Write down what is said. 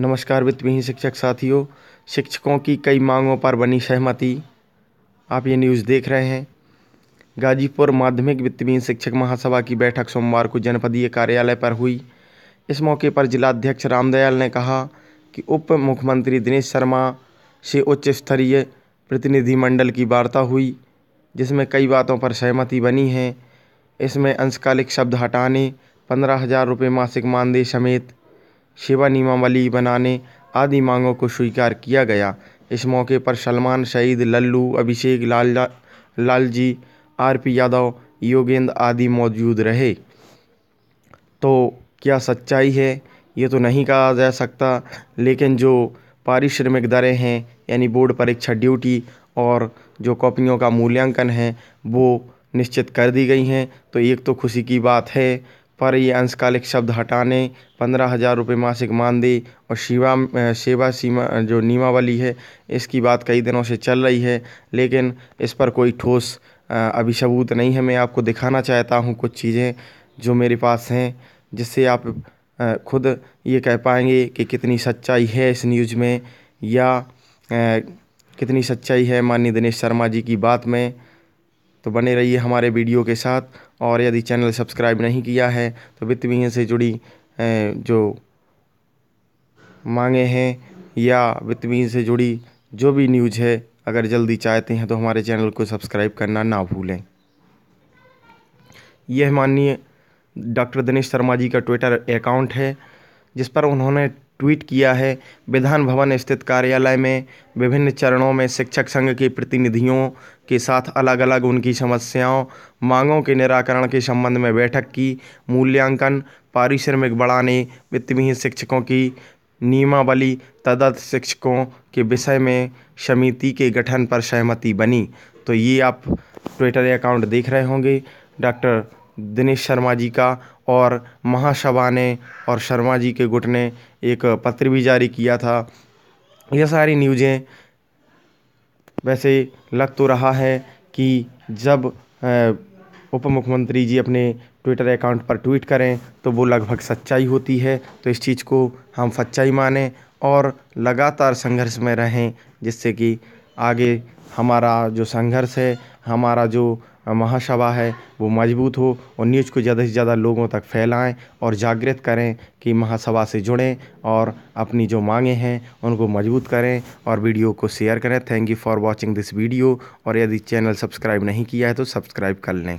नमस्कार वित्तविहीन शिक्षक साथियों शिक्षकों की कई मांगों पर बनी सहमति आप ये न्यूज़ देख रहे हैं गाजीपुर माध्यमिक वित्तविहीन शिक्षक महासभा की बैठक सोमवार को जनपदीय कार्यालय पर हुई इस मौके पर जिलाध्यक्ष रामदयाल ने कहा कि उप मुख्यमंत्री दिनेश शर्मा से उच्च स्तरीय प्रतिनिधिमंडल की वार्ता हुई जिसमें कई बातों पर सहमति बनी है इसमें अंशकालिक शब्द हटाने पंद्रह हज़ार रुपये मासिक मानदेय समेत शिवा नीमावली बनाने आदि मांगों को स्वीकार किया गया इस मौके पर सलमान शहीद लल्लू अभिषेक लाल लालजी आर पी यादव योगेंद्र आदि मौजूद रहे तो क्या सच्चाई है ये तो नहीं कहा जा सकता लेकिन जो पारिश्रमिक दरें हैं यानी बोर्ड परीक्षा ड्यूटी और जो कॉपियों का मूल्यांकन है वो निश्चित कर दी गई हैं तो एक तो खुशी की बात है पर ये अंशकालिक शब्द हटाने पंद्रह हज़ार रुपये मासिक मानदेय और शिवा सेवा सीमा जो नियमावली है इसकी बात कई दिनों से चल रही है लेकिन इस पर कोई ठोस अभी सबूत नहीं है मैं आपको दिखाना चाहता हूँ कुछ चीज़ें जो मेरे पास हैं जिससे आप खुद ये कह पाएंगे कि कितनी सच्चाई है इस न्यूज़ में या कितनी सच्चाई है माननीय दिनेश शर्मा जी की बात में तो बने रहिए हमारे वीडियो के साथ और यदि चैनल सब्सक्राइब नहीं किया है तो वित्त विहीन से जुड़ी जो मांगे हैं या वित्त विहीन से जुड़ी जो भी न्यूज़ है अगर जल्दी चाहते हैं तो हमारे चैनल को सब्सक्राइब करना ना भूलें यह माननीय डॉक्टर दिनेश शर्मा जी का ट्विटर अकाउंट है जिस पर उन्होंने ट्वीट किया है विधान भवन स्थित कार्यालय में विभिन्न चरणों में शिक्षक संघ के प्रतिनिधियों के साथ अलग अलग उनकी समस्याओं मांगों के निराकरण के संबंध में बैठक की मूल्यांकन पारिश्रमिक बढ़ाने वित्तविहीन शिक्षकों की नियमावली तदत्त शिक्षकों के विषय में समिति के गठन पर सहमति बनी तो ये आप ट्विटर अकाउंट देख रहे होंगे डॉक्टर दिनेश शर्मा जी का और महासभा ने और शर्मा जी के गुट ने एक पत्र भी जारी किया था यह सारी न्यूज़ें वैसे लग तो रहा है कि जब उप मुख्यमंत्री जी अपने ट्विटर अकाउंट पर ट्वीट करें तो वो लगभग सच्चाई होती है तो इस चीज़ को हम सच्चाई माने और लगातार संघर्ष में रहें जिससे कि आगे हमारा जो संघर्ष है हमारा जो महासभा है वो मजबूत हो और न्यूज़ को ज़्यादा से ज़्यादा लोगों तक फैलाएँ और जागृत करें कि महासभा से जुड़ें और अपनी जो मांगें हैं उनको मजबूत करें और वीडियो को शेयर करें thank you for watching this video और यदि चैनल सब्सक्राइब नहीं किया है तो सब्सक्राइब कर लें